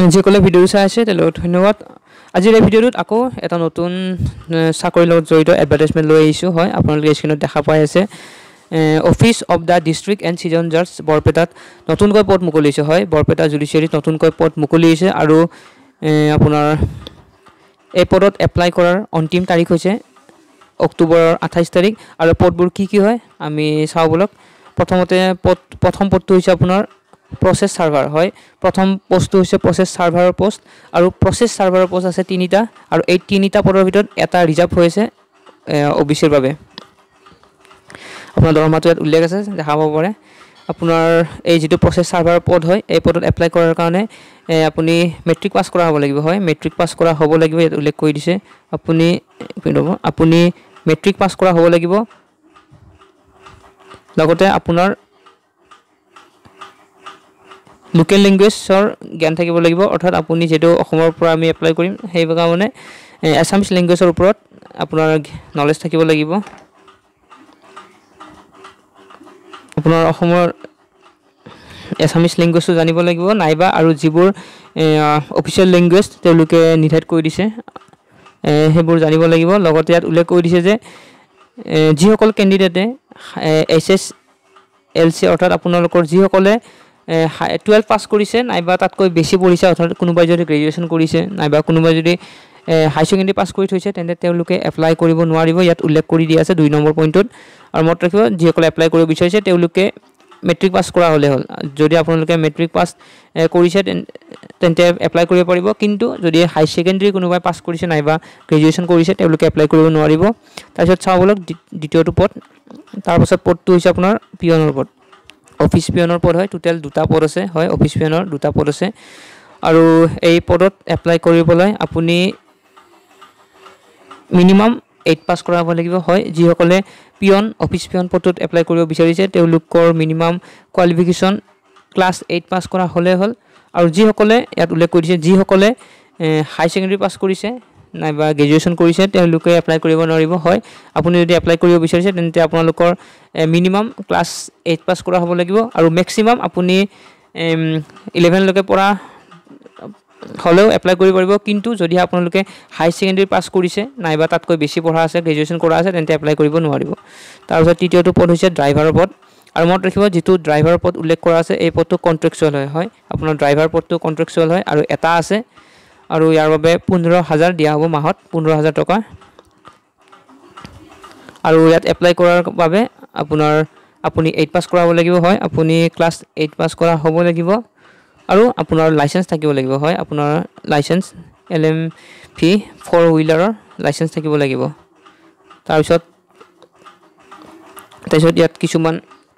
যিসকলে ভিডিঅ' চাই আছে তেওঁলোকক ধন্যবাদ আজিৰ এই ভিডিঅ'টোত আকৌ এটা নতুন চাকৰিৰ লগত জড়িত এডভাৰ্টাইজমেণ্ট লৈ আহিছোঁ হয় আপোনালোকে স্ক্ৰীণত দেখা পাই আছে office of the district and sessions judge বৰপেটাত নতুনকৈ পদ মুকলি হৈছে হয় বৰপেটা জুডিচিয়াৰীত নতুনকৈ পদ মুকলি হৈছে আৰু আপোনাৰ এই পদত এপ্লাই কৰাৰ অন্তিম তাৰিখ হৈছে অক্টোবৰৰ আঠাইছ তাৰিখ আৰু পদবোৰ কি কি হয় আমি চাওঁ বোলক প্ৰথমতে পদ প্ৰথম পদটো হৈছে আপোনাৰ প্ৰচেচ ছাৰ্ভাৰ হয় প্ৰথম পষ্টটো হৈছে প্ৰচেছ ছাৰ্ভাৰৰ পষ্ট আৰু প্ৰচেচ ছাৰ্ভাৰৰ পষ্ট আছে তিনিটা আৰু এই তিনিটা পদৰ ভিতৰত এটা ৰিজাৰ্ভ হৈছে অ' বি চিৰ বাবে আপোনাৰ দৰমহাটো ইয়াত উল্লেখ আছে দেখা পাব পাৰে আপোনাৰ এই যিটো প্ৰচেছ ছাৰ্ভাৰ পদ হয় এই পদত এপ্লাই কৰাৰ কাৰণে আপুনি মেট্ৰিক পাছ কৰা হ'ব লাগিব হয় মেট্ৰিক পাছ কৰা হ'ব লাগিব ইয়াত উল্লেখ কৰি দিছে আপুনি আপুনি মেট্ৰিক পাছ কৰা হ'ব লাগিব লগতে আপোনাৰ লোকেল লেংগুৱেজৰ জ্ঞান থাকিব লাগিব অৰ্থাৎ আপুনি যিহেতু অসমৰ পৰা আমি এপ্লাই কৰিম সেই কাৰণে এছামিজ লেংগুৱেজৰ ওপৰত আপোনাৰ নলেজ থাকিব লাগিব আপোনাৰ অসমৰ এছামিজ লেংগুৱেজটো জানিব লাগিব নাইবা আৰু যিবোৰ অফিচিয়েল লেংগুৱেজ তেওঁলোকে নিৰ্ধাৰিত কৰি দিছে সেইবোৰ জানিব লাগিব লগতে ইয়াত উল্লেখ কৰি দিছে যে যিসকল কেণ্ডিডেটে এইচ এছ এল চি অৰ্থাৎ আপোনালোকৰ যিসকলে টুৱেলভ পাছ কৰিছে নাইবা তাতকৈ বেছি পঢ়িছে অৰ্থাৎ কোনোবাই যদি গ্ৰেজুৱেশ্যন কৰিছে নাইবা কোনোবাই যদি হাই ছেকেণ্ডেৰী পাছ কৰি থৈছে তেন্তে তেওঁলোকে এপ্লাই কৰিব নোৱাৰিব ইয়াত উল্লেখ কৰি দিয়া আছে দুই নম্বৰ পইণ্টত আৰু মনত ৰাখিব যিসকলে এপ্লাই কৰিব বিচাৰিছে তেওঁলোকে মেট্ৰিক পাছ কৰা হ'লে হ'ল যদি আপোনালোকে মেট্ৰিক পাছ কৰিছে তেন্তে এপ্লাই কৰিব পাৰিব কিন্তু যদি হাই ছেকেণ্ডেৰী কোনোবাই পাছ কৰিছে নাইবা গ্ৰেজুৱেশ্যন কৰিছে তেওঁলোকে এপ্লাই কৰিব নোৱাৰিব তাৰপিছত চাওঁ বোলক দ্বিতীয়টো পথ তাৰপাছত পদটো হৈছে আপোনাৰ পিয়নৰ পথ অফিচ পিয়নৰ পদ হয় টোটেল দুটা পদ আছে হয় অফিচ পিয়নৰ দুটা পদ আছে আৰু এই পদত এপ্লাই কৰিবলৈ আপুনি মিনিমাম এইট পাছ কৰাব লাগিব হয় যিসকলে পিয়ন অফিচ পিয়ন পদটোত এপ্লাই কৰিব বিচাৰিছে তেওঁলোকৰ minimum qualification class eight pass কৰা হ'লেই হ'ল আৰু যিসকলে ইয়াত উল্লেখ কৰি দিছে যিসকলে হাই ছেকেণ্ডেৰী পাছ কৰিছে নাইবা গ্ৰেজুৱেশ্যন কৰিছে তেওঁলোকে এপ্লাই কৰিব নোৱাৰিব হয় আপুনি যদি এপ্লাই কৰিব বিচাৰিছে তেন্তে আপোনালোকৰ মিনিমাম ক্লাছ এইট পাছ কৰা হ'ব লাগিব আৰু মেক্সিমাম আপুনি ইলেভেনলৈকে পৰা হ'লেও এপ্লাই কৰিব পাৰিব কিন্তু যদিহে আপোনালোকে হাই ছেকেণ্ডেৰী পাছ কৰিছে নাইবা তাতকৈ বেছি পঢ়া আছে গ্ৰেজুৱেশ্যন কৰা আছে তেন্তে এপ্লাই কৰিব নোৱাৰিব তাৰপিছত তৃতীয়টো পদ হৈছে ড্ৰাইভাৰৰ পদ আৰু মনত ৰাখিব যিটো ড্ৰাইভাৰৰ পদ উল্লেখ কৰা আছে এই পদটো কণ্ট্ৰেকচুৱেল হয় হয় আপোনাৰ ড্ৰাইভাৰ পদটো কণ্ট্ৰেকচুৱেল হয় আৰু এটা আছে আৰু ইয়াৰ বাবে পোন্ধৰ হাজাৰ দিয়া হ'ব মাহত পোন্ধৰ হাজাৰ টকা আৰু ইয়াত এপ্লাই কৰাৰ বাবে আপোনাৰ আপুনি এইট পাছ কৰাব লাগিব হয় আপুনি ক্লাছ এইট পাছ কৰা হ'ব লাগিব আৰু আপোনাৰ লাইচেঞ্চ থাকিব লাগিব হয় আপোনাৰ licence L M V four হুইলাৰৰ লাইচেঞ্চ থাকিব লাগিব তাৰপিছত তাৰপিছত ইয়াত কিছুমান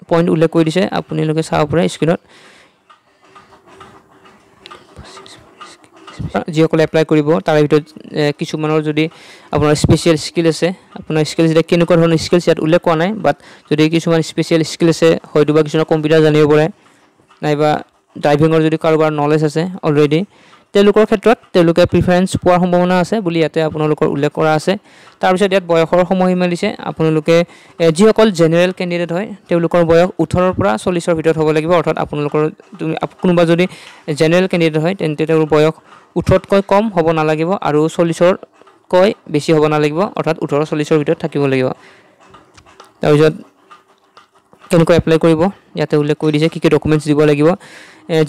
পইণ্ট উল্লেখ কৰি দিছে আপোনালোকে চাব পাৰে স্ক্ৰীণত যিসকলে এপ্লাই কৰিব তাৰে ভিতৰত কিছুমানৰ যদি আপোনাৰ স্পেচিয়েল স্কিল আছে আপোনাৰ স্কিলছ যেতিয়া কেনেকুৱা ধৰণৰ স্কিলছ ইয়াত উল্লেখ কৰা নাই বাট যদি কিছুমান স্পেচিয়েল স্কিল আছে হয়তো বা কিছুমান কম্পিউটাৰ জানিব পাৰে নাইবা ড্ৰাইভিঙৰ যদি কাৰোবাৰ নলেজ আছে অলৰেডি তেওঁলোকৰ ক্ষেত্ৰত তেওঁলোকে প্ৰিফাৰেঞ্চ পোৱাৰ সম্ভাৱনা আছে বুলি ইয়াতে আপোনালোকৰ উল্লেখ কৰা আছে তাৰপিছত ইয়াত বয়সৰ সময়সীমা দিছে আপোনালোকে যিসকল জেনেৰেল কেণ্ডিডেট হয় তেওঁলোকৰ বয়স ওঠৰৰ পৰা চল্লিছৰ ভিতৰত হ'ব লাগিব অৰ্থাৎ আপোনালোকৰ কোনোবা যদি জেনেৰেল কেণ্ডিডেট হয় তেন্তে তেওঁৰ বয়স ওঠৰতকৈ কম হ'ব নালাগিব আৰু চল্লিছতকৈ বেছি হ'ব নালাগিব অৰ্থাৎ ওঠৰ চল্লিছৰ ভিতৰত থাকিব লাগিব তাৰপিছত কেনেকৈ এপ্লাই কৰিব ইয়াতে উল্লেখ কৰি দিছে কি কি ডকুমেণ্টছ দিব লাগিব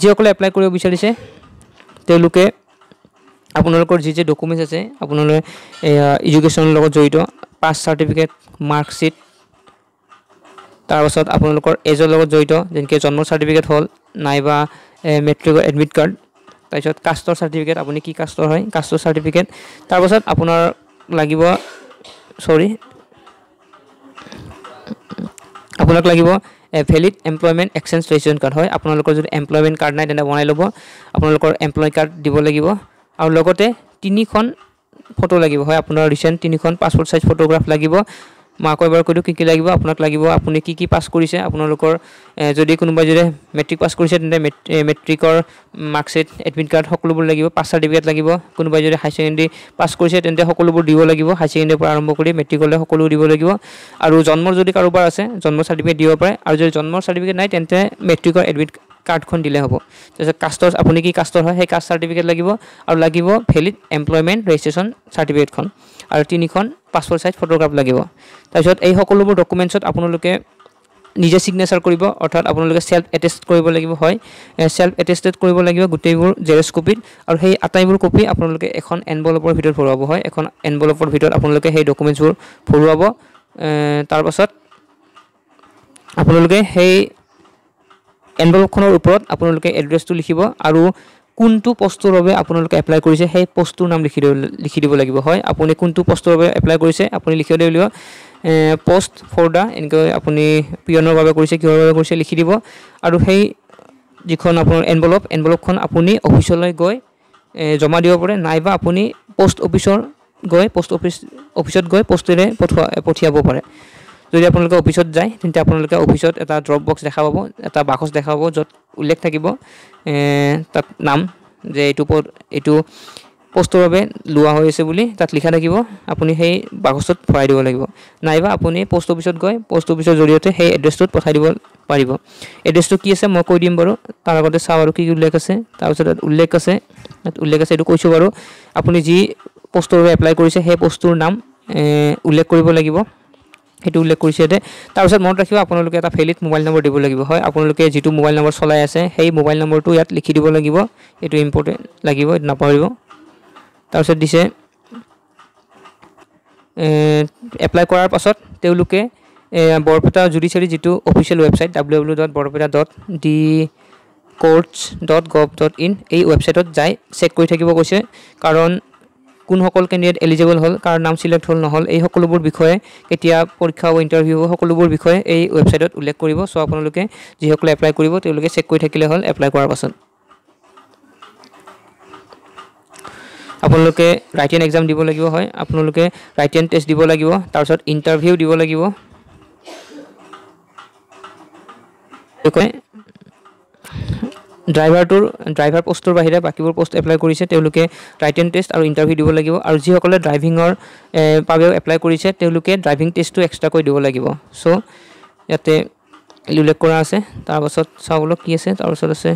যিসকলে এপ্লাই কৰিব বিচাৰিছে তেওঁলোকে আপোনালোকৰ যি যি ডকুমেণ্টছ আছে আপোনালোকে এডুকেশ্যনৰ লগত জড়িত পাছ চাৰ্টিফিকেট মাৰ্কশ্বিট তাৰপাছত আপোনালোকৰ এজৰ লগত জড়িত যেনেকৈ জন্ম চাৰ্টিফিকেট হ'ল নাইবা মেট্ৰিকৰ এডমিট কাৰ্ড তাৰপিছত কাষ্টৰ চাৰ্টিফিকেট আপুনি কি কাষ্টৰ হয় কাষ্টৰ চাৰ্টিফিকেট তাৰপাছত আপোনাৰ লাগিব চৰি আপোনাক লাগিব valid employment exchange registration card হয় আপোনালোকৰ যদি এমপ্লয়মেণ্ট কাৰ্ড নাই তেন্তে বনাই ল'ব আপোনালোকৰ এমপ্লয় কাৰ্ড দিব লাগিব আৰু লগতে তিনিখন ফটো লাগিব হয় আপোনাৰ ৰিচেণ্ট তিনিখন পাছপৰ্ট চাইজ ফটোগ্ৰাফ লাগিব মই এবাৰ কৈ দিওঁ কি কি লাগিব আপোনাক লাগিব আপুনি কি কি পাছ কৰিছে আপোনালোকৰ যদি কোনোবাই যদি মেট্ৰিক পাছ কৰিছে তেন্তে মেট্ৰিকৰ মাৰ্কশ্বিট এডমিট কাৰ্ড সকলোবোৰ লাগিব পাছ চাৰ্টিফিকেট লাগিব কোনোবাই যদি হাই ছেকেণ্ডেৰী পাছ কৰিছে তেন্তে সকলোবোৰ দিব লাগিব হাই ছেকেণ্ডেৰীৰ পৰা আৰম্ভ কৰি মেট্ৰিকলৈ সকলো দিব লাগিব আৰু জন্মৰ যদি কাৰোবাৰ আছে জন্ম চাৰ্টিফিকেট দিব পাৰে আৰু যদি জন্মৰ চাৰ্টিফিকেট নাই তেন্তে মেট্ৰিকৰ এডমিট কাৰ্ডখন দিলে হ'ব তাৰপিছত কাষ্টৰ আপুনি কি কাষ্টৰ হয় সেই কাষ্ট চাৰ্টিফিকেট লাগিব আৰু লাগিব ভেলিড এমপ্লয়মেণ্ট ৰেজিষ্ট্ৰেশ্যন চাৰ্টিফিকেটখন আৰু তিনিখন পাছপৰ্ট চাইজ ফটোগ্ৰাফ লাগিব তাৰপিছত এই সকলোবোৰ ডকুমেণ্টছত আপোনালোকে নিজে চিগনেচাৰ কৰিব অৰ্থাৎ আপোনালোকে চেল্ফ এটেষ্ট কৰিব লাগিব হয় চেল্ফ এটেষ্টেড কৰিব লাগিব গোটেইবোৰ জেৰেজ কপিত আৰু সেই আটাইবোৰ কপি আপোনালোকে এখন এনভলপৰ ভিতৰত ভৰোৱাব হয় এখন এনভলপৰ ভিতৰত আপোনালোকে সেই ডকুমেণ্টছবোৰ ভৰোৱাব তাৰপাছত আপোনালোকে সেই এনভলপখনৰ ওপৰত আপোনালোকে এড্ৰেছটো লিখিব আৰু কোনটো পষ্টৰ বাবে আপোনালোকে এপ্লাই কৰিছে সেই পষ্টটোৰ নাম লিখি লিখি দিব লাগিব হয় আপুনি কোনটো পষ্টৰ বাবে এপ্লাই কৰিছে আপুনি লিখি দিব লাগিব পষ্ট ফৰ দা এনেকৈ আপুনি পিয়নৰ বাবে কৰিছে কিহৰ বাবে কৰিছে লিখি দিব আৰু সেই যিখন আপোনাৰ এনভলপ এনভলপখন আপুনি অফিচলৈ গৈ জমা দিব পাৰে নাইবা আপুনি পষ্ট অফিচৰ গৈ পষ্ট অফিচ অফিচত গৈ পষ্টেৰে পঠোৱা পঠিয়াব পাৰে যদি আপোনালোকে অফিচত যায় তেন্তে আপোনালোকে অফিচত এটা ড্ৰপ বক্স দেখা পাব এটা বাকচ দেখা পাব য'ত উল্লেখ থাকিব তাত নাম যে এইটো এইটো পষ্টৰ বাবে লোৱা হৈ আছে বুলি তাত লিখা থাকিব আপুনি সেই বাকচত ভৰাই দিব লাগিব নাইবা আপুনি পষ্ট অফিচত গৈ পষ্ট অফিচৰ জৰিয়তে সেই এড্ৰেছটোত পঠাই দিব পাৰিব এড্ৰেছটো কি আছে মই কৈ দিম বাৰু তাৰ আগতে চাওঁ আৰু কি কি উল্লেখ আছে তাৰপিছত তাত উল্লেখ আছে তাত উল্লেখ আছে এইটো কৈছোঁ বাৰু আপুনি যি পষ্টৰ বাবে এপ্লাই কৰিছে সেই পষ্টটোৰ নাম উল্লেখ কৰিব লাগিব সেইটো উল্লেখ কৰিছে দে তাৰপিছত মনত ৰাখিব আপোনালোকে এটা ফেলিত মোবাইল নম্বৰ দিব লাগিব হয় আপোনালোকে যিটো মোবাইল নম্বৰ চলাই আছে সেই মোবাইল নম্বৰটো ইয়াত লিখি দিব লাগিব এইটো ইম্পৰ্টেণ্ট লাগিব এইটো নাপাহৰিব তাৰপিছত দিছে এপ্লাই কৰাৰ পাছত তেওঁলোকে বৰপেটা জুডিচিয়াৰী যিটো official website W W dot Barpeta dot D courts dot gov dot in এই ৱেবছাইটত যায় চেক কৰি থাকিব কৈছে কাৰণ কোনসকল কেণ্ডিডেট এলিজিবল হ'ল কাৰ নাম চিলেক্ট হ'ল নহ'ল এই সকলোবোৰ বিষয়ে কেতিয়া পৰীক্ষা হ'ব ইণ্টাৰভিউ হ'ব সকলোবোৰ বিষয়ে এই ৱেবছাইটত উল্লেখ কৰিব চ' আপোনালোকে যিসকলে এপ্লাই কৰিব তেওঁলোকে চেক কৰি থাকিলে হ'ল এপ্লাই কৰাৰ পাছত আপোনালোকে ৰাইট হেণ্ড এক্সাম দিব লাগিব হয় আপোনালোকে ৰাইট হেণ্ড টেষ্ট দিব লাগিব তাৰপিছত ইণ্টাৰভিউ দিব লাগিব ড্ৰাইভাৰটোৰ ড্ৰাইভাৰ পষ্টৰ বাহিৰে বাকীবোৰ পষ্ট এপ্লাই কৰিছে তেওঁলোকে ৰাইটেন টেষ্ট আৰু ইণ্টাৰভিউ দিব লাগিব আৰু যিসকলে ড্ৰাইভিঙৰ বাবেও এপ্লাই কৰিছে তেওঁলোকে ড্ৰাইভিং টেষ্টটো এক্সট্ৰাকৈ দিব লাগিব চ' ইয়াতে উল্লেখ কৰা আছে তাৰপাছত চাবলৈ কি আছে তাৰপাছত আছে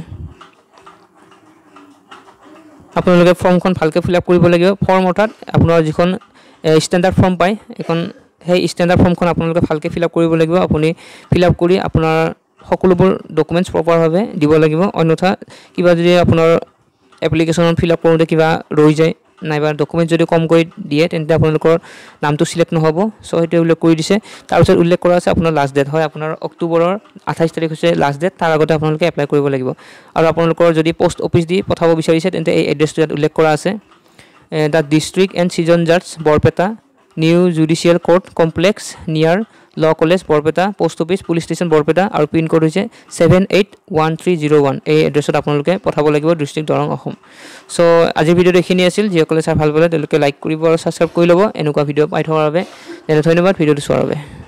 আপোনালোকে ফৰ্মখন ভালকৈ ফিল আপ কৰিব লাগিব ফৰ্ম অৰ্থাৎ আপোনাৰ যিখন ষ্টেণ্ডাৰ্ড ফৰ্ম পায় এইখন সেই ষ্টেণ্ডাৰ্ড ফৰ্মখন আপোনালোকে ভালকৈ ফিল আপ কৰিব লাগিব আপুনি ফিল আপ কৰি আপোনাৰ সকলোবোৰ ডকুমেণ্টছ প্ৰপাৰভাৱে দিব লাগিব অন্যথা কিবা যদি আপোনাৰ এপ্লিকেশ্যন ফিল আপ কৰোঁতে কিবা ৰৈ যায় নাইবা ডকুমেণ্ট যদি কম কৰি দিয়ে তেন্তে আপোনালোকৰ নামটো ছিলেক্ট নহ'ব চ' সেইটোৱে উল্লেখ কৰি দিছে তাৰপিছত উল্লেখ কৰা আছে আপোনাৰ লাষ্ট ডেট হয় আপোনাৰ অক্টোবৰৰ আঠাইছ তাৰিখ হৈছে লাষ্ট ডেট তাৰ আগতে আপোনালোকে এপ্লাই কৰিব লাগিব আৰু আপোনালোকৰ যদি পষ্ট অফিচ দি পঠাব বিচাৰিছে তেন্তে এই এড্ৰেছটো ইয়াত উল্লেখ কৰা আছে the district and sessions judge Barpeta new judicial court complex near law college Barpeta post office police station Barpeta আৰু পিনক'ড হৈছে seven eight one three zero' one এই এড্ৰেছত আপোনালোকে পঠাব লাগিব ডিষ্ট্ৰিক্ট দৰং অসম চ' আজিৰ ভিডিঅ'টো এইখিনি আছিল যিসকলে চাই ভাল পালে তেওঁলোকে লাইক কৰিব আৰু ছাবস্ক্ৰাইব কৰি ল'ব এনেকুৱা ভিডিঅ' পাই থকাৰ বাবে তেনে ধন্যবাদ ভিডিঅ'টো চোৱাৰ বাবে